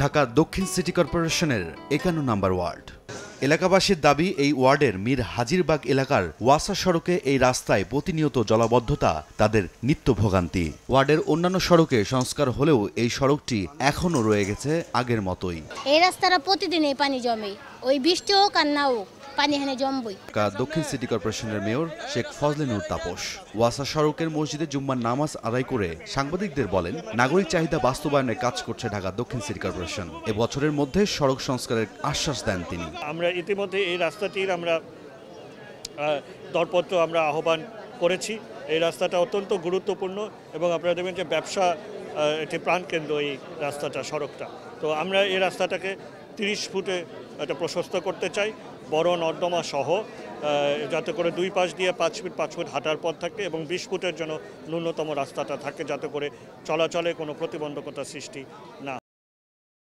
ঢাকা দক্ষিণ সিটি কর্পোরেশনের একান্ন নম্বর ওয়ার্ড এলাকাবাসীর দাবি এই ওয়ার্ডের মীর হাজিরবাগ এলাকার ওয়াসা সড়কে এই রাস্তায় প্রতিনিয়ত জলাবদ্ধতা তাদের নিত্য ভোগান্তি ওয়ার্ডের অন্যান্য সড়কে সংস্কার হলেও এই সড়কটি এখনও রয়ে গেছে আগের মতোই এই রাস্তাটা প্রতিদিন এই পানি জমে ওই বৃষ্টি হোক আর না হোক পানি হেনে জমবই দক্ষিণ সিটি কর্পোরেশনের মেয়র শেখ ফজলে নূর তাপস ওয়াসা সড়কের মসজিদে জুম্মার নামাজ আদায় করে সাংবাদিকদের বলেন নাগরিক চাহিদা বাস্তবায়নে কাজ করছে ঢাকা দক্ষিণ সিটি কর্পোরেশন এবছরের মধ্যে সড়ক সংস্কারের আশ্বাস দেন তিনি আমরা ইতিমধ্যে এই রাস্তাটির আমরা দরপত্র আমরা আহ্বান করেছি এই রাস্তাটা অত্যন্ত গুরুত্বপূর্ণ এবং আপনারা দেখবেন যে ব্যবসা এটি প্রাণকেন্দ্র এই রাস্তাটা সড়কটা তো আমরা এই রাস্তাটাকে তিরিশ ফুটে এটা প্রশস্ত করতে চাই বড় নর্দমা সহ যাতে করে দুই পাশ দিয়ে পাঁচ ফিট পাঁচ ফুট হাঁটার পথ থাকে এবং বিশ ফুটের জন্য ন্যূনতম রাস্তাটা থাকে যাতে করে চলাচলে কোনো প্রতিবন্ধকতা সৃষ্টি না